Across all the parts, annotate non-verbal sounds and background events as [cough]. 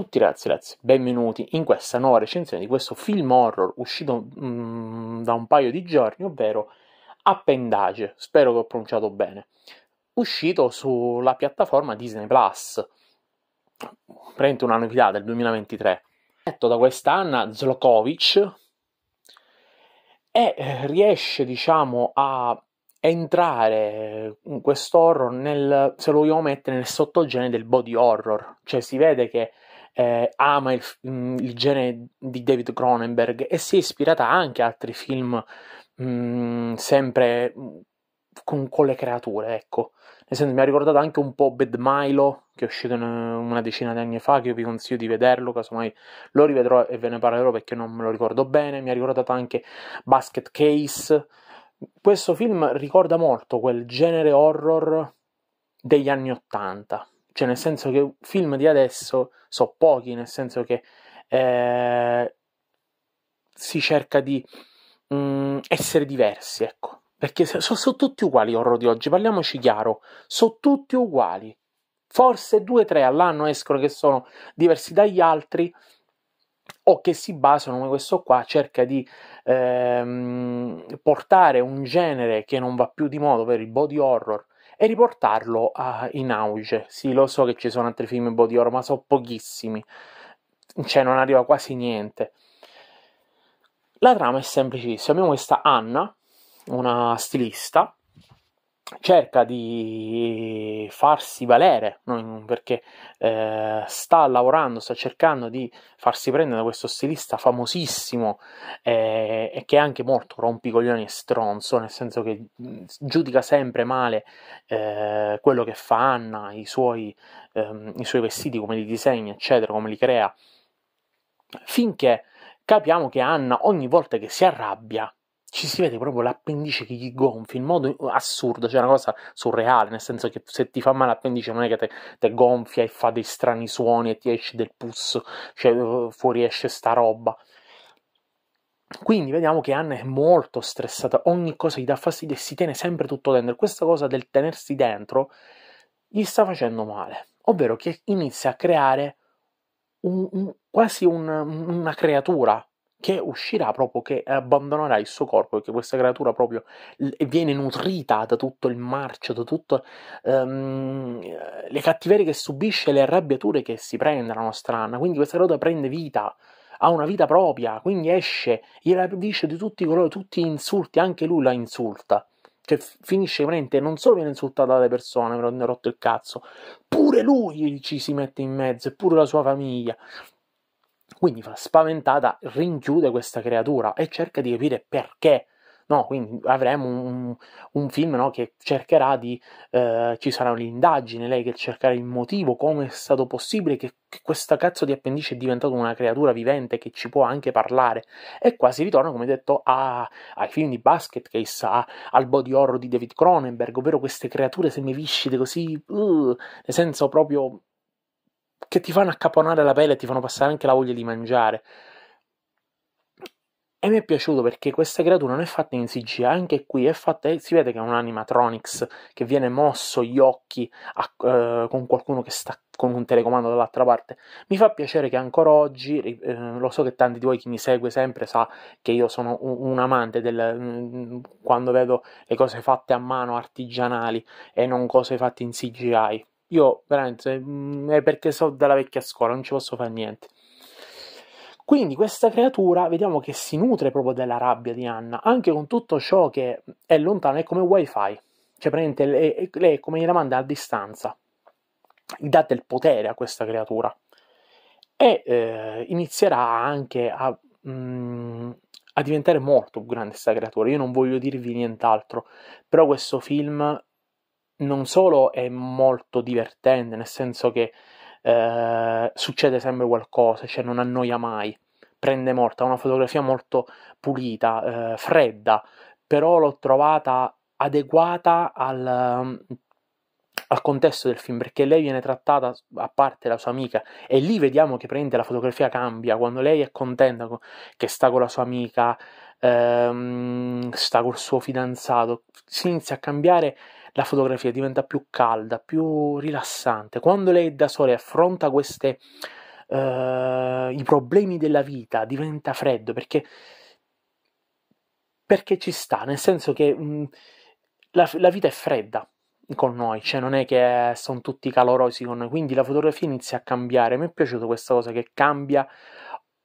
tutti ragazzi ragazzi, benvenuti in questa nuova recensione di questo film horror uscito mm, da un paio di giorni, ovvero Appendage, spero che ho pronunciato bene, uscito sulla piattaforma Disney Plus, prende una novità del 2023, detto da quest'anno Zlokovic e eh, riesce diciamo a entrare questo horror nel, se lo vogliamo mettere nel sottogene del body horror, cioè si vede che eh, ama il, mh, mm, il, genere di David Cronenberg e si è ispirata anche a altri film mh, mm, sempre mm, con, con, le creature, ecco. Nel senso, mi ha ricordato anche un po' Bed Milo, che è uscito una decina di anni fa, che io vi consiglio di vederlo, casomai lo rivedrò e ve ne parlerò perché non me lo ricordo bene. Mi ha ricordato anche Basket Case. Questo film ricorda molto quel genere horror degli anni Ottanta cioè, nel senso che film di adesso so pochi, nel senso che eh, si cerca di mh, mm, essere diversi, ecco. Perché sono so tutti uguali gli horror di oggi, parliamoci chiaro, sono tutti uguali. Forse due o tre all'anno escono che sono diversi dagli altri, o che si basano come questo qua, cerca di ehm, portare un genere che non va più di moda, ovvero il body horror e riportarlo a, ah, in auge. Sì, lo so che ci sono altri film body horror, ma sono pochissimi, cioè non arriva quasi niente. La trama è semplicissima, abbiamo questa Anna, una stilista, cerca di farsi valere, perché eh, sta lavorando, sta cercando di farsi prendere da questo stilista famosissimo eh, e che è anche molto rompicoglioni e stronzo, nel senso che giudica sempre male eh, quello che fa Anna, i suoi, ehm, i suoi vestiti, come li disegna, eccetera, come li crea, finché capiamo che Anna ogni volta che si arrabbia ci si vede proprio l'appendice che gli gonfia in modo assurdo, cioè una cosa surreale, nel senso che se ti fa male l'appendice non è che te gonfia e fa dei strani suoni e ti esce del pus, cioè eh, fuori esce sta roba. Quindi vediamo che Anna è molto stressata, ogni cosa gli dà fastidio e si tiene sempre tutto dentro. Questa cosa del tenersi dentro gli sta facendo male, ovvero che inizia a creare un, un, quasi un, una creatura che uscirà proprio, che abbandonerà il suo corpo, perché questa creatura proprio viene nutrita da tutto il marcio, da tutte um, le cattiverie che subisce, le arrabbiature che si prende la nostra Anna, quindi questa creatura prende vita, ha una vita propria, quindi esce, gliela dice di tutti i colori, tutti gli insulti, anche lui la insulta. Cioè, finisce veramente, non solo viene insultata dalle persone, me l'ho rotto il cazzo, pure lui ci si mette in mezzo, e pure la sua famiglia. Quindi, fa spaventata, rinchiude questa creatura e cerca di capire perché. No, quindi avremo un, un film no, che cercherà di. Eh, ci sarà un'indagine, lei che cercherà il motivo, come è stato possibile che, che, questa cazzo di appendice è diventata una creatura vivente che ci può anche parlare. E qua si ritorna, come detto, a, ai film di Basket Case, a, al body horror di David Cronenberg, ovvero queste creature semiviscide così, uh, nel senso proprio che ti fanno accaponare la pelle e ti fanno passare anche la voglia di mangiare. E mi è piaciuto perché questa creatura non è fatta in CG, anche qui è fatta, eh, si vede che è un animatronics che viene mosso gli occhi a, eh, con qualcuno che sta con un telecomando dall'altra parte. Mi fa piacere che ancora oggi, eh, lo so che tanti di voi chi mi segue sempre sa che io sono un, un amante del, mh, mm, quando vedo le cose fatte a mano, artigianali e non cose fatte in CGI io veramente mm, è perché so dalla vecchia scuola, non ci posso fare niente. Quindi questa creatura vediamo che si nutre proprio della rabbia di Anna, anche con tutto ciò che è lontano, è come wifi, cioè praticamente lei, lei come gliela manda a distanza, gli date il potere a questa creatura e eh, inizierà anche a, mh, mm, a diventare molto più grande questa creatura. Io non voglio dirvi nient'altro, però questo film non solo è molto divertente, nel senso che eh, succede sempre qualcosa, cioè non annoia mai, prende morta, ha una fotografia molto pulita, eh, fredda, però l'ho trovata adeguata al, al, contesto del film, perché lei viene trattata a parte la sua amica e lì vediamo che prende la fotografia cambia, quando lei è contenta che sta con la sua amica, ehm, sta col suo fidanzato, si inizia a cambiare la fotografia diventa più calda, più rilassante. Quando lei è da sola e affronta queste, uh, i problemi della vita, diventa freddo perché, perché ci sta, nel senso che mh, mm, la, la vita è fredda con noi, cioè non è che eh, sono tutti calorosi con noi, quindi la fotografia inizia a cambiare. Mi è piaciuta questa cosa che cambia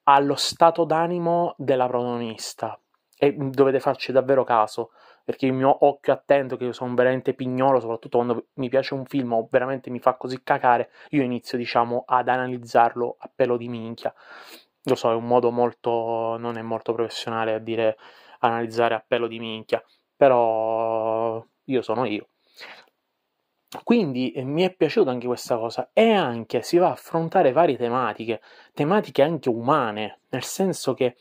allo stato d'animo della protagonista e dovete farci davvero caso perché il mio occhio attento che io sono veramente pignolo soprattutto quando mi piace un film o veramente mi fa così cacare io inizio diciamo ad analizzarlo a pelo di minchia lo so è un modo molto non è molto professionale a dire analizzare a pelo di minchia però io sono io quindi eh, mi è piaciuta anche questa cosa e anche si va a affrontare varie tematiche, tematiche anche umane, nel senso che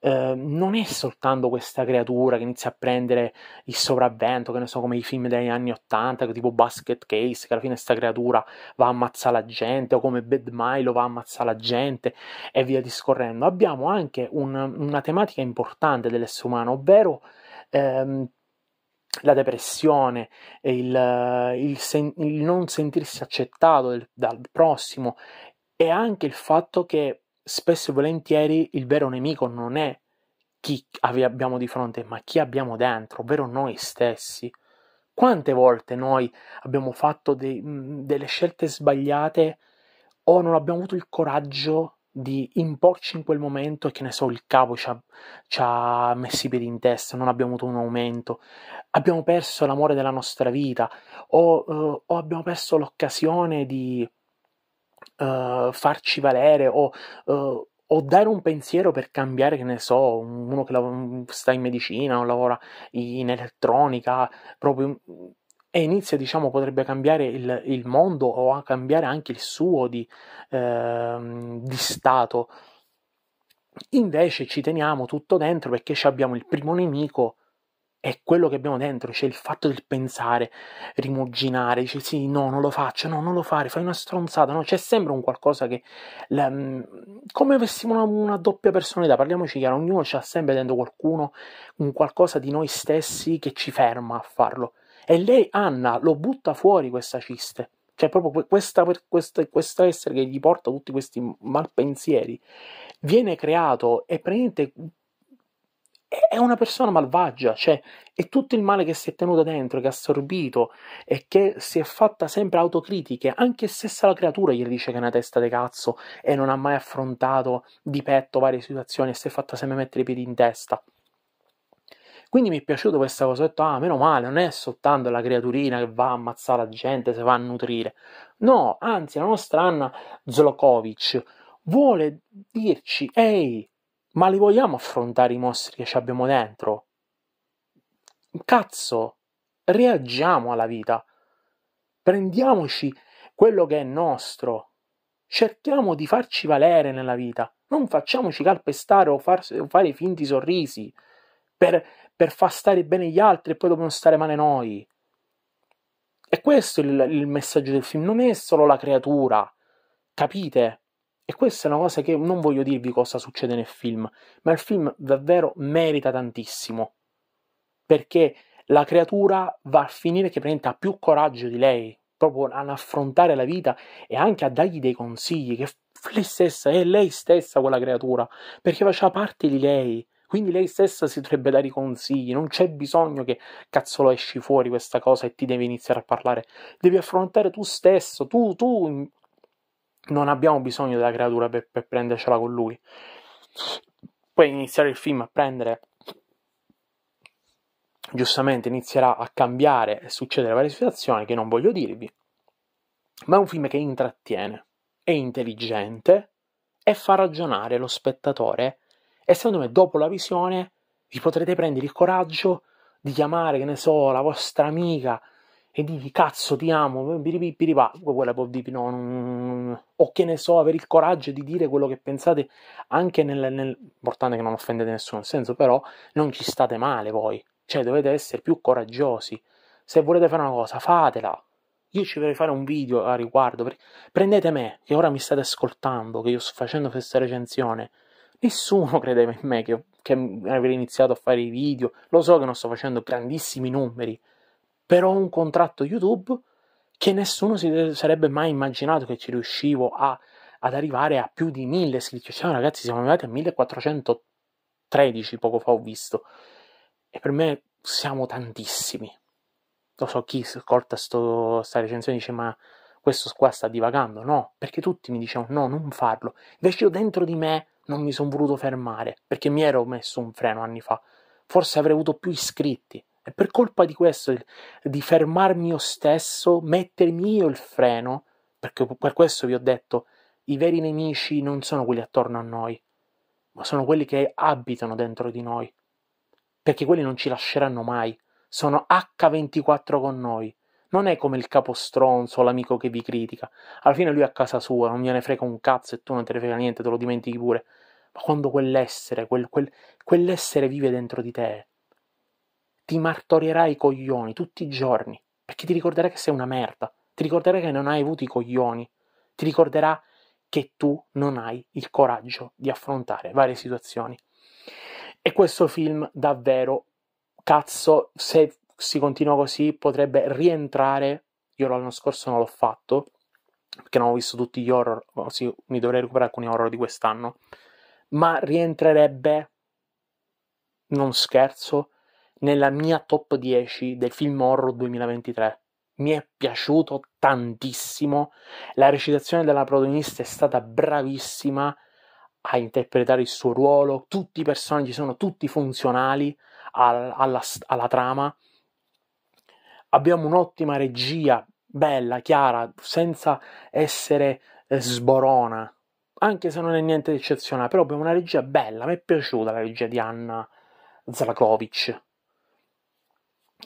Ehm, non è soltanto questa creatura che inizia a prendere il sopravvento, che ne so, come i film degli anni Ottanta, tipo Basket Case, che alla fine questa creatura va a ammazzare la gente, o come Bad Milo va a ammazzare la gente, e via discorrendo. Abbiamo anche un, una tematica importante dell'essere umano, ovvero... Ehm, la depressione, il, il, sen, il non sentirsi accettato del, dal prossimo e anche il fatto che spesso e volentieri il vero nemico non è chi abbiamo di fronte, ma chi abbiamo dentro, ovvero noi stessi. Quante volte noi abbiamo fatto dei, delle scelte sbagliate o non abbiamo avuto il coraggio di imporci in quel momento e che ne so, il capo ci ha, ci ha messo i piedi in testa, non abbiamo avuto un aumento, abbiamo perso l'amore della nostra vita o, eh, o abbiamo perso l'occasione di, uh, farci valere o, uh, o, dare un pensiero per cambiare, che ne so, uno che lav- sta in medicina o lavora in elettronica, proprio e inizia, diciamo, potrebbe cambiare il, il mondo o a cambiare anche il suo di, eh, di stato. Invece ci teniamo tutto dentro perché abbiamo il primo nemico è quello che abbiamo dentro, cioè il fatto del pensare, rimuginare, dice sì, no, non lo faccio, no, non lo fare, fai una stronzata, no, c'è sempre un qualcosa che... La, mm, come avessimo una, una, doppia personalità, parliamoci chiaro, ognuno c'ha sempre dentro qualcuno, un qualcosa di noi stessi che ci ferma a farlo. E lei, Anna, lo butta fuori questa ciste, cioè proprio questa, questa, questa essere che gli porta tutti questi malpensieri, viene creato e praticamente è una persona malvagia, cioè è tutto il male che si è tenuto dentro, che ha assorbito e che si è fatta sempre autocritiche, anche stessa la creatura gli dice che è una testa di cazzo e non ha mai affrontato di petto varie situazioni e si è fatta sempre mettere i piedi in testa. Quindi mi è piaciuta questa cosa, ho detto, ah, meno male, non è soltanto la creaturina che va a ammazzare la gente, se va a nutrire. No, anzi, la nostra Anna Zlokovic vuole dirci, ehi, ma li vogliamo affrontare i mostri che ci abbiamo dentro? Cazzo, reagiamo alla vita. Prendiamoci quello che è nostro. Cerchiamo di farci valere nella vita. Non facciamoci calpestare o, far, o fare finti sorrisi per, per, far stare bene gli altri e poi dobbiamo stare male noi. E questo è il, il messaggio del film. Non è solo la creatura. Capite? E questa è una cosa che non voglio dirvi cosa succede nel film, ma il film davvero merita tantissimo. Perché la creatura va a finire che prende più coraggio di lei, proprio ad affrontare la vita e anche a dargli dei consigli, che lei stessa è lei stessa quella creatura, perché faceva parte di lei. Quindi lei stessa si dovrebbe dare i consigli, non c'è bisogno che cazzolo esci fuori questa cosa e ti devi iniziare a parlare. Devi affrontare tu stesso, tu, tu non abbiamo bisogno della creatura per, per prendercela con lui. Poi iniziare il film a prendere giustamente inizierà a cambiare e succedere varie situazioni che non voglio dirvi, ma è un film che intrattiene, è intelligente e fa ragionare lo spettatore e secondo me dopo la visione vi potrete prendere il coraggio di chiamare, che ne so, la vostra amica, e dici cazzo ti amo, biribiribà, quella può dire no, o che ne so, avere il coraggio di dire quello che pensate anche nel, nel... importante che non offendete nessuno, nel senso però non ci state male voi, cioè dovete essere più coraggiosi, se volete fare una cosa fatela, io ci vorrei fare un video a riguardo, prendete me, che ora mi state ascoltando, che io sto facendo questa recensione, nessuno [laughs] credeva in me che, che avrei iniziato a fare i video, lo so che non sto facendo grandissimi numeri, però un contratto YouTube che nessuno si sarebbe mai immaginato che ci riuscivo a, ad arrivare a più di 1000 iscrizioni. Cioè, ragazzi, siamo arrivati a 1413 poco fa ho visto. E per me siamo tantissimi. Lo so chi ascolta questa recensione dice ma questo qua sta divagando. No, perché tutti mi dicevano no, non farlo. Invece io dentro di me non mi sono voluto fermare perché mi ero messo un freno anni fa. Forse avrei avuto più iscritti e per colpa di questo, di fermarmi io stesso, mettermi io il freno, perché per questo vi ho detto, i veri nemici non sono quelli attorno a noi, ma sono quelli che abitano dentro di noi, perché quelli non ci lasceranno mai, sono H24 con noi. Non è come il capo stronzo, l'amico che vi critica. Alla fine lui è a casa sua, non gliene frega un cazzo e tu non te ne frega niente, te lo dimentichi pure. Ma quando quell'essere, quel, quel, quell'essere vive dentro di te, ti martorierai i coglioni tutti i giorni, perché ti ricorderai che sei una merda, ti ricorderai che non hai avuto i coglioni, ti ricorderà che tu non hai il coraggio di affrontare varie situazioni. E questo film davvero, cazzo, se si continua così potrebbe rientrare, io l'anno scorso non l'ho fatto, perché non ho visto tutti gli horror, oh sì, mi dovrei recuperare alcuni horror di quest'anno, ma rientrerebbe, non scherzo, nella mia top 10 del film horror 2023. Mi è piaciuto tantissimo, la recitazione della protagonista è stata bravissima a interpretare il suo ruolo, tutti i personaggi sono tutti funzionali alla, alla, alla trama. Abbiamo un'ottima regia, bella, chiara, senza essere sborona, anche se non è niente di eccezionale, però abbiamo una regia bella, mi è piaciuta la regia di Anna Zalakovic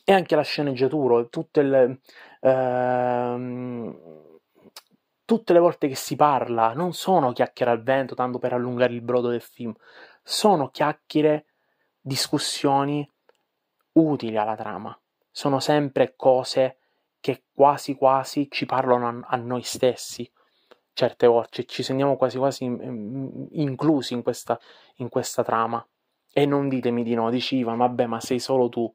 e anche la sceneggiatura, tutto il, ehm, tutte le volte che si parla non sono chiacchiere al vento tanto per allungare il brodo del film, sono chiacchiere, discussioni utili alla trama, sono sempre cose che quasi quasi ci parlano a, a noi stessi certe volte, ci sentiamo quasi quasi mm, mm, inclusi in questa, in questa trama. E non ditemi di no, dicevano, vabbè, ma sei solo tu.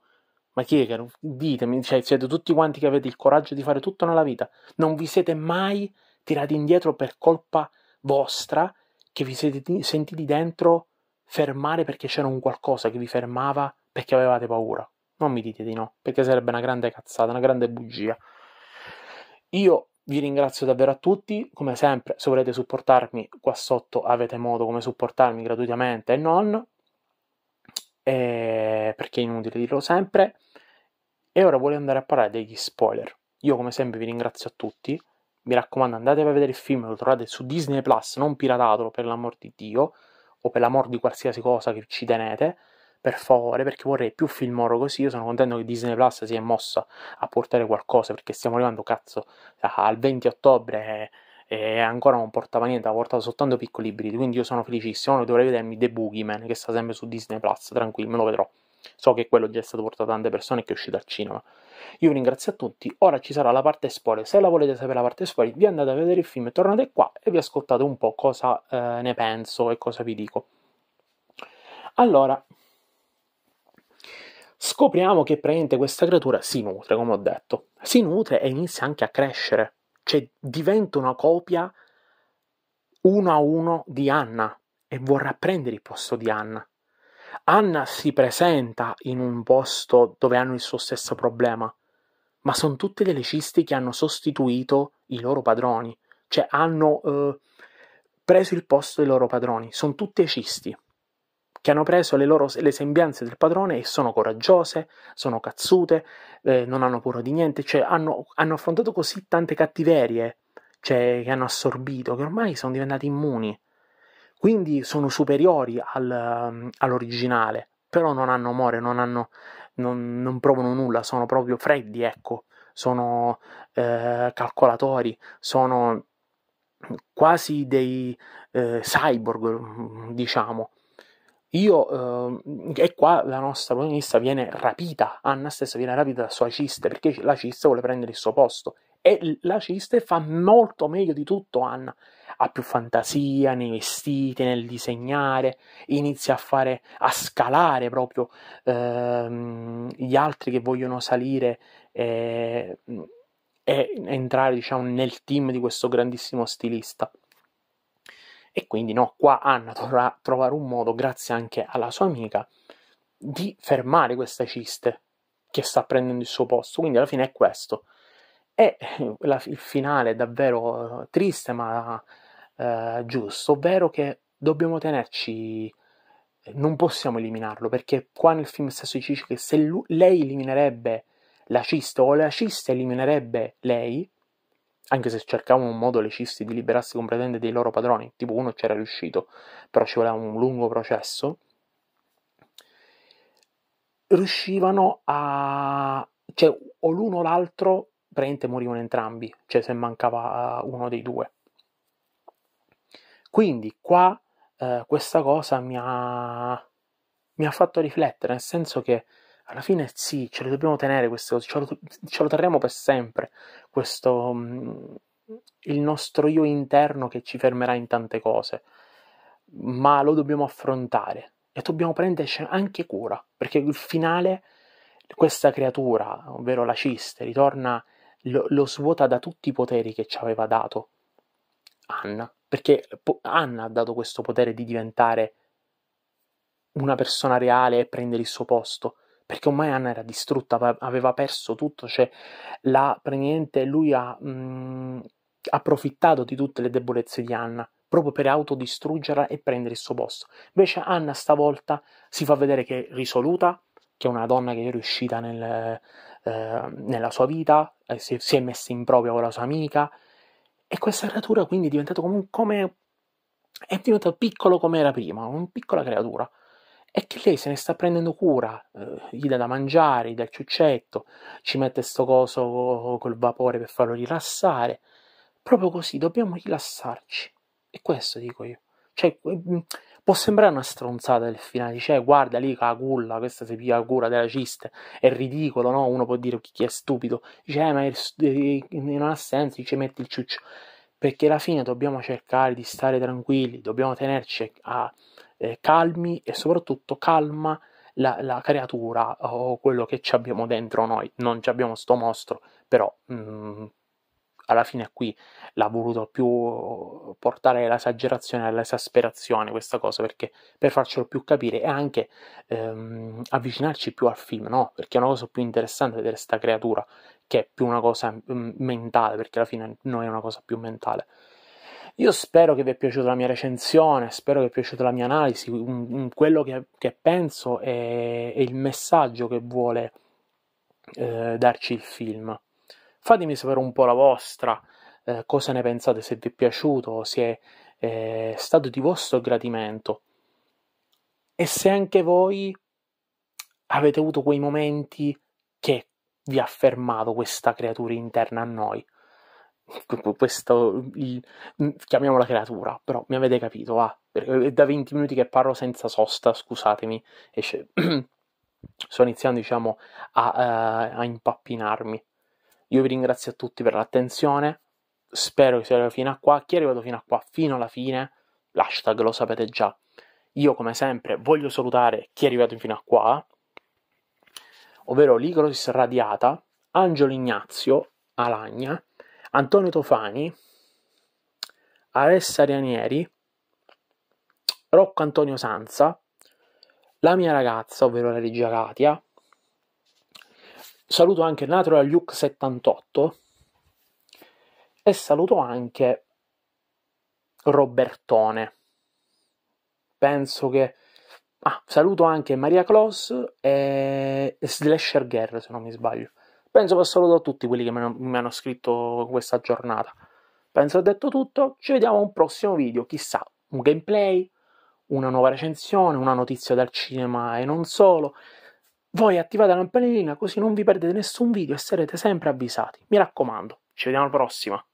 Ma chi è che non... Ditemi, cioè, siete tutti quanti che avete il coraggio di fare tutto nella vita. Non vi siete mai tirati indietro per colpa vostra che vi siete sentiti dentro fermare perché c'era un qualcosa che vi fermava perché avevate paura. Non mi dite di no, perché sarebbe una grande cazzata, una grande bugia. Io vi ringrazio davvero a tutti, come sempre, se volete supportarmi qua sotto avete modo come supportarmi gratuitamente e non, eh, perché è inutile dirlo sempre. E ora voglio andare a parlare degli spoiler. Io come sempre vi ringrazio a tutti. Mi raccomando, andatevi a vedere il film, lo trovate su Disney Plus, non piratatelo per l'amor di Dio, o per l'amor di qualsiasi cosa che ci tenete, per favore, perché vorrei più film oro così. Io sono contento che Disney Plus si è mossa a portare qualcosa, perché stiamo arrivando, cazzo, al 20 ottobre eh, e ancora non portava niente, ha portato soltanto piccoli ibridi, quindi io sono felicissimo, dovrei vedermi The Boogeyman, che sta sempre su Disney Plus, tranquillo, me lo vedrò. So che quello già è stato portato a tante persone e che è uscito al cinema. Io vi ringrazio a tutti, ora ci sarà la parte spoiler, se la volete sapere la parte spoiler vi andate a vedere il film, tornate qua e vi ascoltate un po' cosa eh, ne penso e cosa vi dico. Allora, scopriamo che praticamente questa creatura si nutre, come ho detto, si nutre e inizia anche a crescere, cioè diventa una copia uno a uno di Anna e vorrà prendere il posto di Anna. Anna si presenta in un posto dove hanno il suo stesso problema, ma sono tutte delle cisti che hanno sostituito i loro padroni, cioè hanno eh, preso il posto dei loro padroni, sono tutte cisti che hanno preso le, loro, le sembianze del padrone e sono coraggiose, sono cazzute, eh, non hanno paura di niente, cioè hanno, hanno affrontato così tante cattiverie cioè, che hanno assorbito, che ormai sono diventati immuni quindi sono superiori al, mm, all'originale, però non hanno amore, non, hanno, non, non provano nulla, sono proprio freddi, ecco, sono eh, calcolatori, sono quasi dei eh, cyborg, mm, diciamo. Io, eh, e qua la nostra protagonista viene rapita, Anna stessa viene rapita dalla sua ciste, perché la ciste vuole prendere il suo posto. E la ciste fa molto meglio di tutto Anna, ha più fantasia nei vestiti, nel disegnare, inizia a fare, a scalare proprio ehm, gli altri che vogliono salire e, eh, e entrare diciamo, nel team di questo grandissimo stilista. E quindi no, qua Anna dovrà trovare un modo, grazie anche alla sua amica, di fermare questa ciste che sta prendendo il suo posto. Quindi alla fine è questo. E la, il finale è davvero eh, triste, ma eh, giusto, ovvero che dobbiamo tenerci, eh, non possiamo eliminarlo, perché qua nel film stesso ci dice che se lui, lei eliminerebbe la cista o la cista eliminerebbe lei, anche se cercavano un modo le cisti di liberarsi completamente dei loro padroni, tipo uno c'era riuscito, però ci voleva un lungo processo, riuscivano a... cioè o l'uno o l'altro praticamente morivano entrambi, cioè se mancava eh, uno dei due. Quindi qua eh, questa cosa mi ha, mi ha fatto riflettere, nel senso che alla fine sì, ce le dobbiamo tenere queste cose, ce lo, ce lo terremo per sempre, questo, mm, il nostro io interno che ci fermerà in tante cose, ma lo dobbiamo affrontare e dobbiamo prenderci anche cura, perché il finale, questa creatura, ovvero la ciste, ritorna, lo, lo svuota da tutti i poteri che ci aveva dato, Anna, perché Anna ha dato questo potere di diventare una persona reale e prendere il suo posto, perché ormai Anna era distrutta, aveva perso tutto, cioè la, praticamente lui ha mh, mm, approfittato di tutte le debolezze di Anna proprio per autodistruggerla e prendere il suo posto. Invece Anna stavolta si fa vedere che è risoluta, che è una donna che è riuscita nel, eh, nella sua vita, eh, si, si, è messa in proprio con la sua amica, e questa creatura quindi è diventata come, come, è diventato piccolo come era prima, una piccola creatura. E che lei se ne sta prendendo cura, eh, gli dà da mangiare, gli dà il ciuccetto, ci mette sto coso col vapore per farlo rilassare. Proprio così, dobbiamo rilassarci. E questo dico io. Cioè, mm, Può sembrare una stronzata il finale, dice cioè, guarda lì la culla, questa si piglia cura della ciste, è ridicolo, no? Uno può dire chi è stupido, dice eh, ma è, eh, eh, non ha senso, dice metti il ciuccio, perché alla fine dobbiamo cercare di stare tranquilli, dobbiamo tenerci eh, a, eh, calmi e soprattutto calma la, la, creatura o quello che ci abbiamo dentro noi, non ci abbiamo sto mostro, però mh, mm, alla fine qui l'ha voluto più portare all'esagerazione e all'esasperazione questa cosa perché per farcelo più capire e anche ehm, avvicinarci più al film, no? Perché è una cosa più interessante vedere questa creatura che è più una cosa mm, mentale, perché alla fine non è una cosa più mentale. Io spero che vi è piaciuta la mia recensione, spero che vi è piaciuta la mia analisi, quello che, che penso è, il messaggio che vuole eh, darci il film. Fatemi sapere un po' la vostra, eh, cosa ne pensate, se vi è piaciuto, se è eh, stato di vostro gradimento e se anche voi avete avuto quei momenti che vi ha fermato questa creatura interna a noi. Questo, il, mm, chiamiamola creatura, però mi avete capito, ah, è da 20 minuti che parlo senza sosta, scusatemi, E [clears throat] sto iniziando diciamo a, a, eh, a impappinarmi. Io vi ringrazio a tutti per l'attenzione. Spero che sia arrivato fino a qua. Chi è arrivato fino a qua, fino alla fine, l'hashtag lo sapete già. Io, come sempre, voglio salutare chi è arrivato fino a qua, ovvero Ligrosis Radiata, Angelo Ignazio, Alagna, Antonio Tofani, Alessa Rianieri, Rocco Antonio Sanza, la mia ragazza, ovvero la regia Katia, Saluto anche Natural Luke 78 e saluto anche Robertone. Penso che Ah, saluto anche Maria Claus e Slasher Girl, se non mi sbaglio. Penso che saluto tutti quelli che mi hanno scritto questa giornata. Penso ho detto tutto, ci vediamo a un prossimo video, chissà, un gameplay, una nuova recensione, una notizia dal cinema e non solo. Voi attivate la campanellina così non vi perdete nessun video e sarete sempre avvisati. Mi raccomando, ci vediamo alla prossima.